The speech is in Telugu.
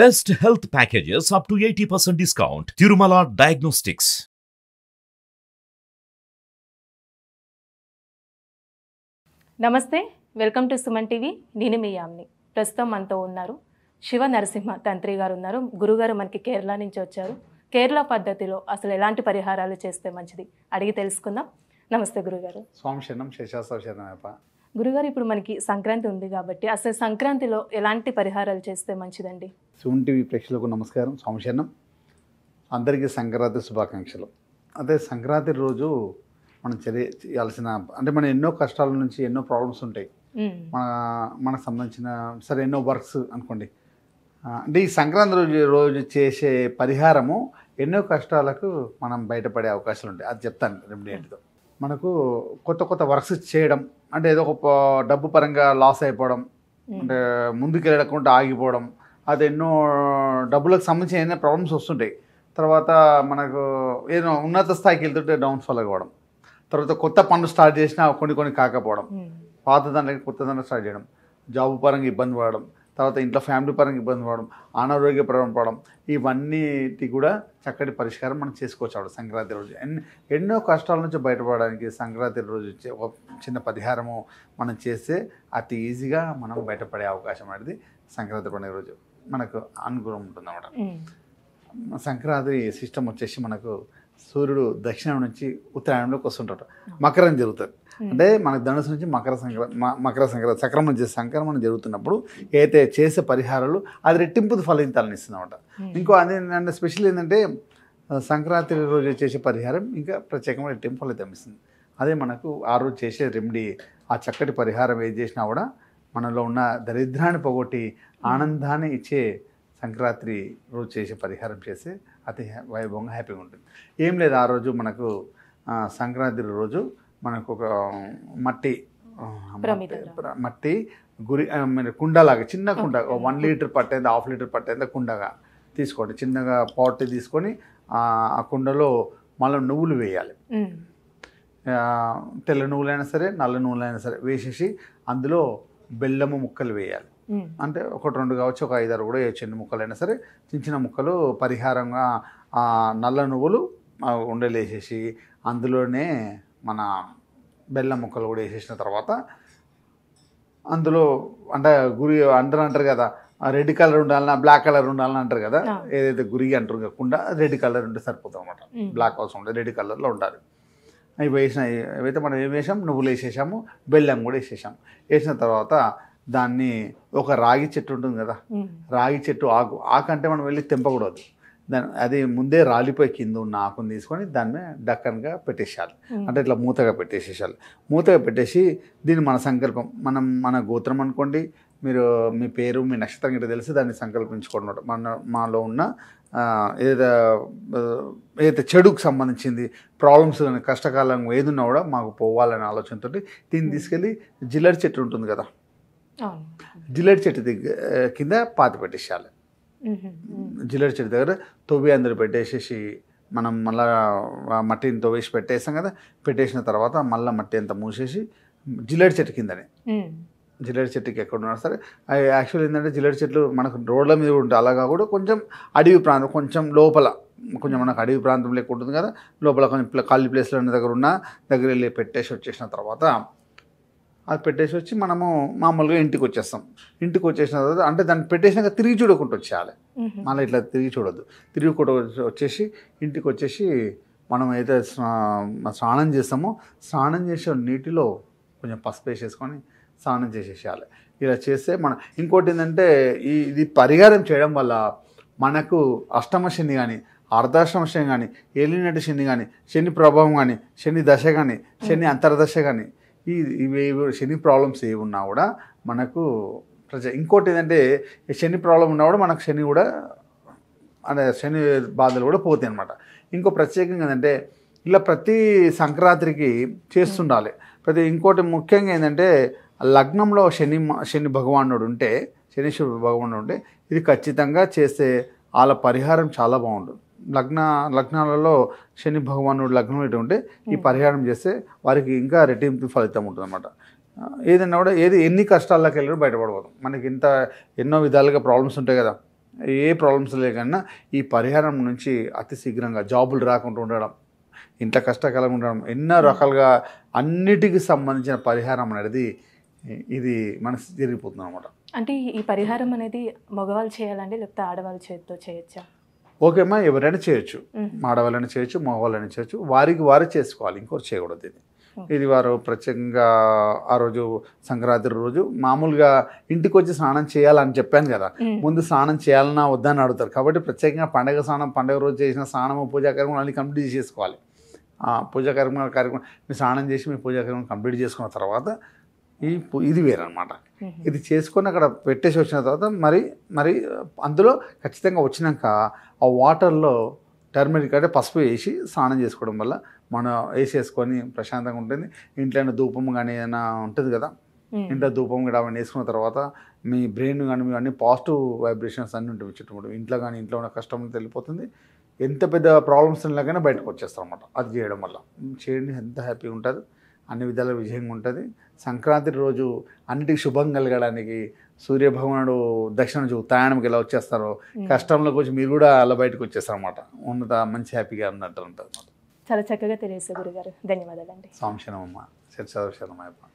Best health packages up to eighty percent discount Tirumala diagnostics నమస్తే వెల్కమ్ టు సుమన్ టీవీ నేను మీ యామ్ని ప్రస్తుతం మనతో ఉన్నారు శివ నరసింహ తంత్రి గారు ఉన్నారు గురుగారు మనకి కేరళ నుంచి వచ్చారు కేరళ పద్ధతిలో అసలు ఎలాంటి పరిహారాలు చేస్తే మంచిది అడిగి తెలుసుకుందాం నమస్తే గురుగారు స్వామి శరణం శేషాస్వ శరణమేప గురుగారు ఇప్పుడు మనకి సంక్రాంతి ఉంది కాబట్టి అసలు సంక్రాంతిలో ఎలాంటి పరిహారాలు చేస్తే మంచిదండి సూన్ టీవీ ప్రేక్షకులకు నమస్కారం సోమశరణం అందరికీ సంక్రాంతి శుభాకాంక్షలు అదే సంక్రాంతి రోజు మనం చేయాల్సిన అంటే మనం ఎన్నో కష్టాల నుంచి ఎన్నో ప్రాబ్లమ్స్ ఉంటాయి మన మనకు సంబంధించిన సరే ఎన్నో వర్క్స్ అనుకోండి అంటే ఈ సంక్రాంతి రోజు రోజు చేసే పరిహారము ఎన్నో కష్టాలకు మనం బయటపడే అవకాశాలు ఉంటాయి అది చెప్తాను రెమెడీ మనకు కొత్త కొత్త వర్క్స్ చేయడం అంటే ఏదో ఒక డబ్బు పరంగా లాస్ అయిపోవడం అంటే ముందుకు వెళ్ళకుండా ఆగిపోవడం అది ఎన్నో డబ్బులకు సంబంధించిన ఏదైనా ప్రాబ్లమ్స్ వస్తుంటాయి తర్వాత మనకు ఏదో ఉన్నత స్థాయికి వెళ్తుంటే డౌన్ఫాల్ అవ్వడం తర్వాత కొత్త పనులు స్టార్ట్ చేసినా కొన్ని కొన్ని కాకపోవడం పాత దాంట్లో కొత్త దాంట్లో స్టార్ట్ చేయడం జాబు పరంగా ఇబ్బంది పడడం తర్వాత ఇంట్లో ఫ్యామిలీ పరంగా ఇబ్బంది పడడం అనారోగ్య పడడం ఇవన్నీటి కూడా చక్కటి పరిష్కారం మనం చేసుకోవచ్చు ఆవిడ సంక్రాంతి రోజు ఎన్నో కష్టాల నుంచి బయటపడడానికి సంక్రాంతి రోజు ఒక చిన్న పరిహారము మనం చేస్తే అతి ఈజీగా మనం బయటపడే అవకాశం అనేది సంక్రాంతి పండుగ రోజు మనకు అనుగుణం ఉంటుందన్నమాట సంక్రాంతి సిస్టమ్ వచ్చేసి మనకు సూర్యుడు దక్షిణం నుంచి ఉత్తరాయణంలోకి వస్తుంటాడు మకరం జరుగుతుంది అంటే మనకు ధనుసు నుంచి మకర సంక్రాంతి మకర సంక్రాంతి సక్రమణ చేసే సంక్రమణం జరుగుతున్నప్పుడు అయితే చేసే పరిహారాలు అది రెట్టింపు ఫలితాలను ఇస్తుందన్నమాట hmm. ఇంకో అదే నన్ను స్పెషల్ ఏంటంటే సంక్రాంతి రోజు చేసే పరిహారం ఇంకా ప్రత్యేకమైన రెట్టింపు ఫలితం ఇస్తుంది అదే మనకు ఆ రోజు చేసే రెమెడీ ఆ చక్కటి పరిహారం ఏది చేసినా కూడా మనలో ఉన్న దరిద్రాన్ని పోగొట్టి ఆనందాన్ని ఇచ్చే సంక్రాంతి రోజు చేసే పరిహారం చేసే అతి వైభవంగా హ్యాపీగా ఉంటుంది ఏం లేదు ఆ రోజు మనకు సంక్రాంతి రోజు మనకు ఒక మట్టి మట్టి గురి కుండలాగా చిన్న కుండ వన్ లీటర్ పట్టేది హాఫ్ లీటర్ పట్టేది కుండగా తీసుకోండి చిన్నగా పాట్ తీసుకొని ఆ కుండలో మళ్ళీ నువ్వులు వేయాలి తెల్ల నువ్వులైనా సరే నల్ల నువ్వులైనా సరే వేసేసి అందులో బెల్లము ముక్కలు వేయాలి అంటే ఒకటి రెండు కావచ్చు ఒక ఐదారు కూడా చిన్న ముక్కలైనా సరే చిన్న చిన్న ముక్కలు పరిహారంగా ఆ నల్ల నువ్వులు ఉండలేసేసి అందులోనే మన బెల్లం ముక్కలు కూడా వేసేసిన తర్వాత అందులో అంటే గురి అంటారు అంటారు కదా రెడ్ కలర్ ఉండాలన్నా బ్లాక్ కలర్ ఉండాలని అంటారు కదా ఏదైతే గురి అంటారు కాకుండా రెడ్ కలర్ ఉంటే సరిపోతుంది అనమాట బ్లాక్ అవసరం ఉండదు రెడ్ కలర్లో ఉండాలి అవి వేసిన ఏవైతే మనం ఏం వేసాం నువ్వులు వేసేసాము బెల్లం కూడా వేసేసాం వేసిన తర్వాత దాన్ని ఒక రాగి చెట్టు ఉంటుంది కదా రాగి చెట్టు ఆకు ఆకు అంటే మనం వెళ్ళి తెంపకూడదు దాని అది ముందే రాలిపోయి కింద ఉన్న ఆకును తీసుకొని దాని డక్కన్గా పెట్టేసేయాలి అంటే ఇట్లా మూతగా పెట్టేసేసాలి మూతగా పెట్టేసి దీన్ని మన సంకల్పం మనం మన గోత్రం అనుకోండి మీరు మీ పేరు మీ నక్షత్రం గిట్ట తెలిసి దాన్ని సంకల్పించుకోవడం మన మాలో ఉన్న ఏదైతే ఏదైతే చెడుకు సంబంధించింది ప్రాబ్లమ్స్ కానీ కష్టకాలం ఏదున్నా కూడా మాకు పోవాలనే ఆలోచనతో దీన్ని తీసుకెళ్ళి జిల్లర్ చెట్టు ఉంటుంది కదా జిల్లెడ్ చెట్టు దగ్గర కింద పాత పెట్టేసేయాలి జిల్లెడ్ చెట్టు దగ్గర తొవ్వి అందరు పెట్టేసేసి మనం మళ్ళా మట్టిని తోవేసి పెట్టేస్తాం కదా పెట్టేసిన తర్వాత మళ్ళీ మట్టి అంతా మూసేసి జిల్లెడ్ చెట్టు కిందనే జిల్లెడ్ చెట్టుకి ఎక్కడ ఉన్నా సరే అవి యాక్చువల్ ఏంటంటే జిల్లెడ్ చెట్లు మనకు రోడ్ల మీద ఉంటాయి అలాగా కూడా కొంచెం అడవి ప్రాంతం కొంచెం లోపల కొంచెం మనకు అడవి ప్రాంతం లేకుంటుంది ఉంటుంది కదా లోపల కొంచెం ఖాళీ ప్లేస్లో దగ్గర ఉన్న దగ్గర వెళ్ళి పెట్టేసి వచ్చేసిన తర్వాత అది పెట్టేసి వచ్చి మనము మామూలుగా ఇంటికి వచ్చేస్తాం ఇంటికి వచ్చేసిన తర్వాత అంటే దాన్ని పెట్టేసినాక తిరిగి చూడకుండా వచ్చేయాలి మళ్ళీ ఇట్లా తిరిగి చూడొద్దు తిరిగి కూడా వచ్చేసి ఇంటికి వచ్చేసి మనం అయితే స్నానం చేస్తామో స్నానం చేసే నీటిలో కొంచెం పసుపు వేసేసుకొని స్నానం చేసేసేయాలి ఇలా చేస్తే మన ఇంకోటి ఏంటంటే ఈ ఇది పరిహారం చేయడం వల్ల మనకు అష్టమ శని కానీ అర్ధాష్టమ శని కానీ ఏలినటి శని కానీ శని ప్రభావం కానీ శని దశ కానీ శని అంతర్దశ కానీ ఈ ఇవి శని ప్రాబ్లమ్స్ ఏవి ఉన్నా కూడా మనకు ప్రజ ఇంకోటి ఏంటంటే శని ప్రాబ్లం ఉన్నా కూడా మనకు శని కూడా అనే శని బాధలు కూడా పోతాయి అనమాట ఇంకో ప్రత్యేకంగా ఏంటంటే ఇలా ప్రతి సంక్రాంతికి చేస్తుండాలి ప్రతి ఇంకోటి ముఖ్యంగా ఏంటంటే లగ్నంలో శని శని భగవానుడు ఉంటే శనీశ్వర భగవానుడు ఉంటే ఇది ఖచ్చితంగా చేస్తే వాళ్ళ పరిహారం చాలా బాగుంటుంది లగ్న లగ్నాలలో శని భగవానుడు లగ్నం ఇటు ఉంటే ఈ hmm. పరిహారం చేస్తే వారికి ఇంకా రెట్టింపు ఫలితం ఉంటుందన్నమాట ఏదన్నా కూడా ఏది ఎన్ని కష్టాల్లోకి వెళ్ళారు బయటపడబోదు మనకి ఇంత ఎన్నో విధాలుగా ప్రాబ్లమ్స్ ఉంటాయి కదా ఏ ప్రాబ్లమ్స్ లేకన్నా ఈ పరిహారం నుంచి అతి శీఘ్రంగా జాబులు రాకుండా ఉండడం ఇంత కష్టకాలం ఉండడం ఎన్నో hmm. రకాలుగా అన్నిటికి సంబంధించిన పరిహారం అనేది ఇది మనసు జరిగిపోతుంది అనమాట అంటే ఈ పరిహారం అనేది మగవాళ్ళు చేయాలండి లేకపోతే ఆడవాళ్ళు చేతితో చేయొచ్చా ఓకేమ్మా ఎవరైనా చేయొచ్చు ఆడవాళ్ళని చేయొచ్చు మగవాళ్ళని చేయొచ్చు వారికి వారు చేసుకోవాలి ఇంకోటి చేయకూడదు ఇది ఇది వారు ప్రత్యేకంగా ఆ రోజు సంక్రాంతి రోజు మామూలుగా ఇంటికి వచ్చి స్నానం చేయాలని చెప్పాను కదా ముందు స్నానం చేయాలన్నా వద్దని అడుగుతారు కాబట్టి ప్రత్యేకంగా పండగ స్నానం పండగ రోజు చేసిన స్నానము పూజా కార్యక్రమం కంప్లీట్ చేసుకోవాలి పూజా కార్యక్రమాల కార్యక్రమం మీరు స్నానం చేసి మీ పూజా కార్యక్రమం కంప్లీట్ చేసుకున్న తర్వాత ఈ ఇది వేరనమాట ఇది చేసుకొని అక్కడ పెట్టేసి వచ్చిన తర్వాత మరి మరి అందులో ఖచ్చితంగా వచ్చినాక ఆ వాటర్లో టర్మరిక్ అంటే పసుపు వేసి స్నానం చేసుకోవడం వల్ల మనం వేసేసుకొని ప్రశాంతంగా ఉంటుంది ఇంట్లో ధూపం కానీ ఏదైనా ఉంటుంది కదా ఇంట్లో ధూపం కూడా అవన్నీ వేసుకున్న తర్వాత మీ బ్రెయిన్ కానీ మీ అన్ని పాజిటివ్ వైబ్రేషన్స్ అన్నీ ఉంటాయి చుట్టుముట్టు ఇంట్లో కానీ ఇంట్లో ఉన్న కష్టం తెలిపోతుంది ఎంత పెద్ద ప్రాబ్లమ్స్ లాగానే బయటకు వచ్చేస్తాం అనమాట అది చేయడం వల్ల చేయండి ఎంత హ్యాపీగా ఉంటుంది అన్ని విధాల విజయంగా ఉంటుంది సంక్రాంతి రోజు అన్నిటికీ శుభం కలగడానికి సూర్యభగవానుడు దక్షిణ నుంచి ఉత్తరాయణంకి ఎలా వచ్చేస్తారో కష్టంలో వచ్చి మీరు కూడా అలా బయటకు వచ్చేస్తారనమాట ఉన్నత మంచి హ్యాపీగా ఉన్నట్టు ఉంటుంది చాలా చక్కగా తెలియజేశారు గురుగారు ధన్యవాదాలు అండి సంశనమ్మ చర్చ